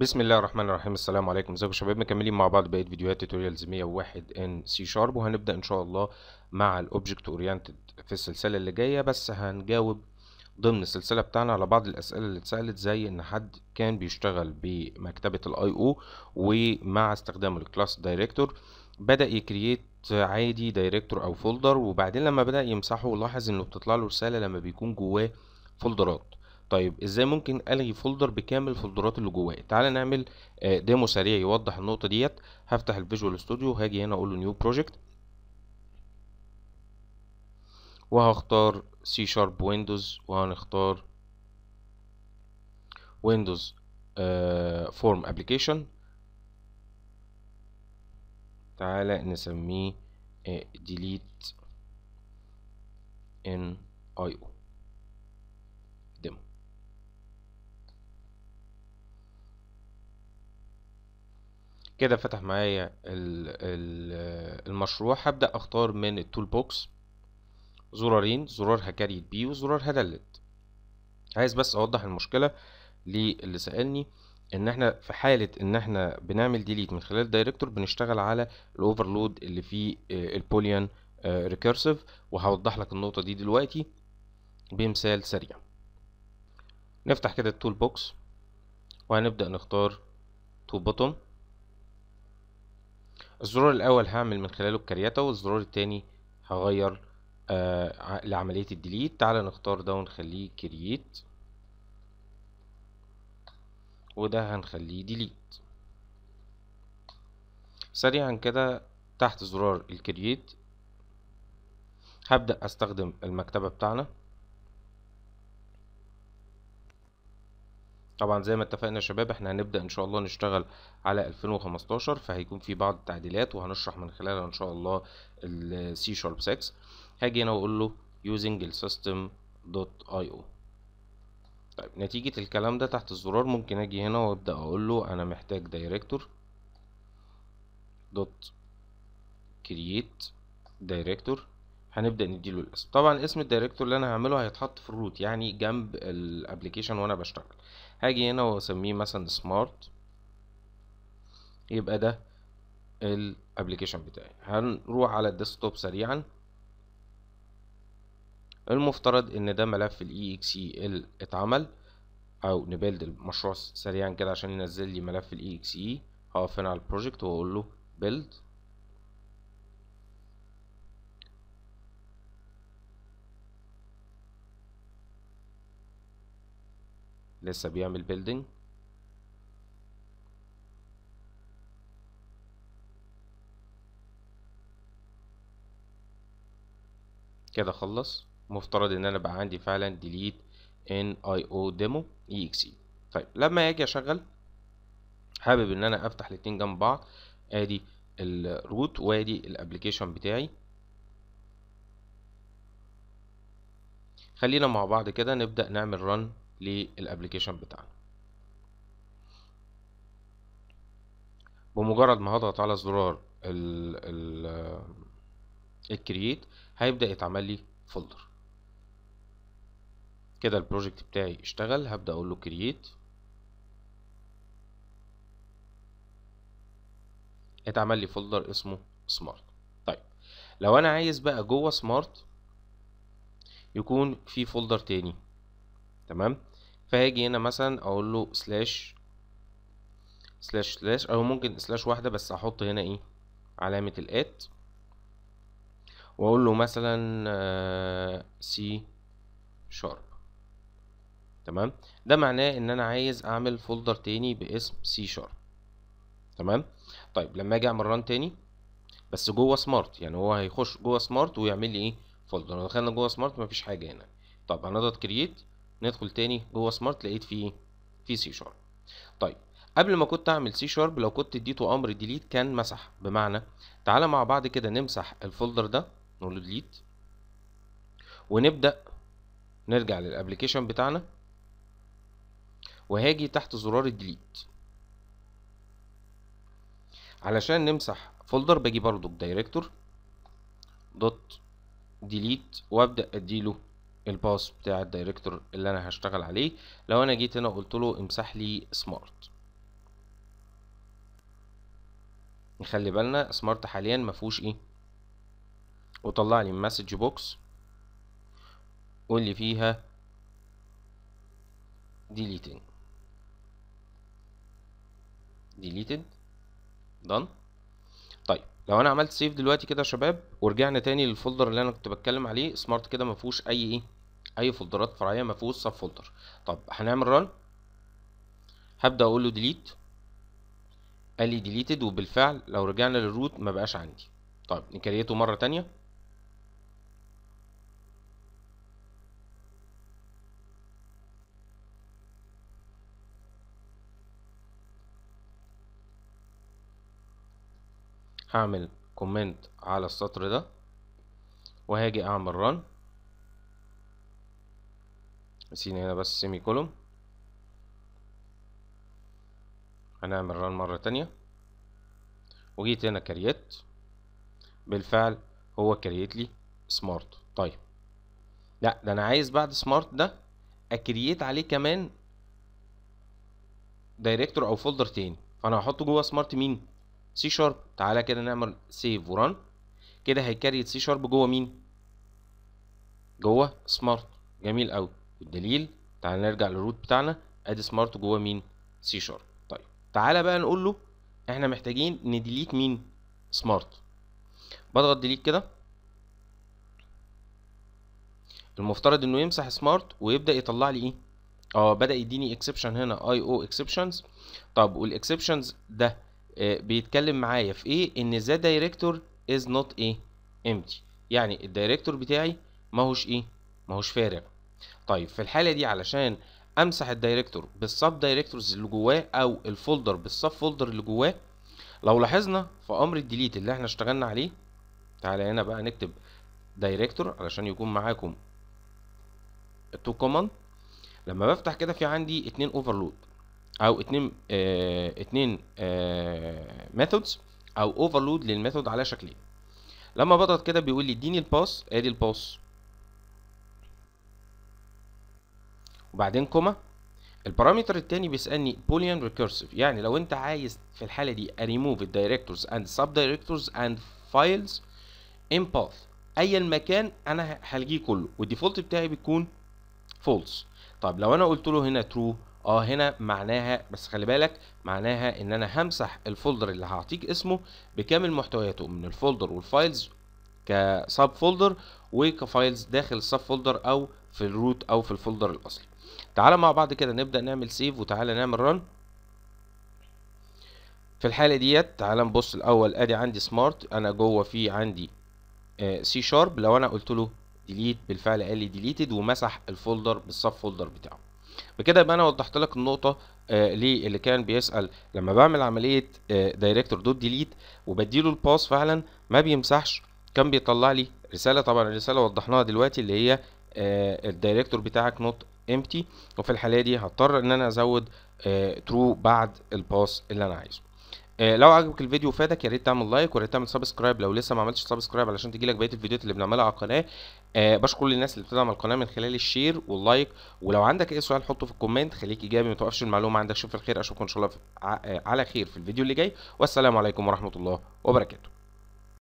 بسم الله الرحمن الرحيم السلام عليكم ازيكم يا شباب مكملين مع بعض بقيه فيديوهات توتوريالز 101 ان سي شارب وهنبدا ان شاء الله مع الاوبجكت اورينتد في السلسله اللي جايه بس هنجاوب ضمن السلسله بتاعنا على بعض الاسئله اللي اتسالت زي ان حد كان بيشتغل بمكتبه الاي او ومع استخدام الكلاس دايركتور بدا يكرييت عادي دايركتور او فولدر وبعدين لما بدا يمسحه لاحظ انه بتطلع له رساله لما بيكون جواه فولدرات طيب ازاي ممكن الغي فولدر بكامل الفولدرات اللي جواه تعالى نعمل ديمو آه، سريع يوضح النقطه ديت هفتح الفيجوال ستوديو هاجي هنا اقول له نيو بروجكت وهختار سي شارب ويندوز وهنختار ويندوز فورم ابلكيشن تعالى نسميه ديليت ان اي او كده فتح معايا المشروع هبدأ اختار من التول بوكس زرارين زرار هكريت بي وزرار هدلت عايز بس اوضح المشكلة للي سألني ان احنا في حالة ان احنا بنعمل ديليت من خلال دايركتور بنشتغل على الاوفرلود اللي فيه آه، البوليان آه، ريكيرسيف وهوضح لك النقطة دي دلوقتي بمثال سريع نفتح كده التول بوكس وهنبدأ نختار تو بوتوم الزرار الاول هعمل من خلاله الكرياتا والزرار التاني هغير آه لعملية الديليت تعال نختار ده ونخليه كرييت وده هنخليه ديليت سريعا كده تحت زرار الكرييت هبدأ استخدم المكتبة بتاعنا طبعا زي ما اتفقنا يا شباب احنا هنبدأ ان شاء الله نشتغل على 2015 فهيكون في بعض التعديلات وهنشرح من خلالها ان شاء الله السي شارب 6 هاجي هنا واقول له يوزنج السيستم دوت اي او طيب نتيجة الكلام ده تحت الزرار ممكن اجي هنا وابدأ اقول له انا محتاج دايركتور دوت كرييت دايركتور هنبدا نديله الاسم طبعا اسم الدايركتور اللي انا هعمله هيتحط في الروت يعني جنب الابلكيشن وانا بشتغل هاجي هنا واسميه مثلا سمارت يبقى ده الابليكيشن بتاعي هنروح على الديسكتوب سريعا المفترض ان ده ملف الاي اكس اي اللي اتعمل او نبيلد المشروع سريعا كده عشان ينزل لي ملف الاي اكس e اي e، هقف هنا على البروجكت واقول له بيلد لسه بيعمل بيلدينج كده خلص مفترض ان انا بقى عندي فعلا ديليت ان اي او ديمو اي اكس اي طيب لما اجي اشغل حابب ان انا افتح الاتنين جنب بعض ادي الروت وادي الابلكيشن بتاعي خلينا مع بعض كده نبدأ نعمل رن للابلكيشن بتاعنا بمجرد ما هضغط على زرار ال الكرييت هيبدأ يتعمل لي فولدر كده البروجكت بتاعي اشتغل هبدأ اقول له كرييت اتعمل لي فولدر اسمه سمارت طيب لو انا عايز بقى جوه سمارت يكون في فولدر تاني تمام فهاجي هنا مثلا اقول له سلاش سلاش سلاش او ممكن سلاش واحده بس احط هنا ايه علامه الات واقول له مثلا سي آه، شارب تمام ده معناه ان انا عايز اعمل فولدر تاني باسم سي شارب تمام طيب لما اجي اعمل ران تاني بس جوه سمارت يعني هو هيخش جوه سمارت ويعمل لي ايه فولدر لو دخلنا جوه سمارت مفيش حاجه هنا طب هنضغط كرييت ندخل تاني جوه سمارت لقيت فيه في سي شارب طيب قبل ما كنت اعمل سي شارب لو كنت اديته امر ديليت كان مسح بمعنى تعالى مع بعض كده نمسح الفولدر ده نقول له ديليت ونبدا نرجع للابلكيشن بتاعنا وهاجي تحت زرار الديليت علشان نمسح فولدر باجي برضو بدايركتور دوت ديليت وابدا اديله الباس بتاع الدايركتور اللي انا هشتغل عليه لو انا جيت هنا قلت له امسح لي سمارت نخلي بالنا سمارت حاليا ما فيهوش ايه وطلع لي مسج بوكس واللي فيها deleting ديليتد done طيب لو انا عملت سيف دلوقتي كده يا شباب ورجعنا تاني للفولدر اللي انا كنت بتكلم عليه سمارت كده ما فيهوش اي ايه اي فولدرات فرعيه ما فيهوش سب فولدر طب هنعمل ران هبدا اقول له ديليت قال لي ديليتد وبالفعل لو رجعنا للروت ما بقاش عندي طيب نكريته مره تانية هعمل كومنت على السطر ده وهاجي اعمل ران نسينا هنا بس سيمي كولوم هنعمل ران مرة تانية وجيت هنا كريت بالفعل هو كريت لي سمارت طيب لا ده انا عايز بعد سمارت ده اكريت عليه كمان دايركتور او فولدر تاني فانا هحطه جوه سمارت مين سي شارب تعالى كده نعمل سيف وران كده هيكريت سي شارب جوه مين جوه سمارت جميل قوي والدليل تعال نرجع للروت بتاعنا ادي سمارت جوه مين سي شارب طيب تعالى بقى نقول له احنا محتاجين نديليت مين سمارت بضغط ديليت كده المفترض انه يمسح سمارت ويبدا يطلع لي ايه اه بدا يديني اكسبشن هنا اي او اكسبشنز طب والاكسبشنز ده آه، بيتكلم معايا في ايه ان ذا دايركتور از نوت ايه امتي يعني الدايركتور بتاعي ماهوش ايه ماهوش فارغ طيب في الحالة دي علشان امسح الدايركتور بالسب دايركتورز اللي جواه او الفولدر بالسب فولدر اللي جواه لو لاحظنا في امر الديليت اللي احنا اشتغلنا عليه تعالى هنا بقى نكتب دايركتور علشان يكون معاكم التو كوماند لما بفتح كده في عندي اتنين اوفرلود او اتنين اه اتنين اه ميثودز او اوفرلود للميثود على شكلين لما بضغط كده بيقول لي اديني الباس آه، ادي الباس وبعدين كوما البارامتر التاني بيسالني بوليان ريكيرسيف يعني لو انت عايز في الحاله دي ريموف الدايركتورز اند سب دايركتورز اند فايلز ان باث ايا المكان انا هلغيه كله والديفولت بتاعي بيكون فولس طب لو انا قلت له هنا ترو اه هنا معناها بس خلي بالك معناها ان انا همسح الفولدر اللي هعطيك اسمه بكامل محتوياته من الفولدر والفايلز كسب فولدر وكفايلز داخل السب فولدر او في الروت او في الفولدر الاصلي تعالى مع بعض كده نبدأ نعمل سيف وتعالى نعمل رن في الحالة ديت تعالى نبص الأول أدي عندي سمارت أنا جوه في عندي سي آه، شارب لو أنا قلت له ديليت بالفعل قال لي ديليتد ومسح الفولدر بالصف فولدر بتاعه بكده يبقى انا وضحت لك النقطه آه ليه اللي كان بيسال لما بعمل عمليه دايركتور دوت ديليت وبديله الباس فعلا ما بيمسحش كان بيطلع لي رساله طبعا الرساله وضحناها دلوقتي اللي هي آه، الدايركتور بتاعك نوت empty وفي الحالة دي هضطر ان انا ازود ترو آه، بعد الباس اللي انا عايزه آه، لو عجبك الفيديو وفادك يا ريت تعمل لايك ويا ريت تعمل سبسكرايب لو لسه ما عملتش سبسكرايب علشان تجيلك بقيه الفيديوهات اللي بنعملها على القناه أه بشكر الناس اللي بتدعم القناه من خلال الشير واللايك ولو عندك اي سؤال حطه في الكومنت خليك ايجابي ما توقفش المعلومه عندك شوف الخير اشوفكم ان شاء الله آه، على خير في الفيديو اللي جاي والسلام عليكم ورحمه الله وبركاته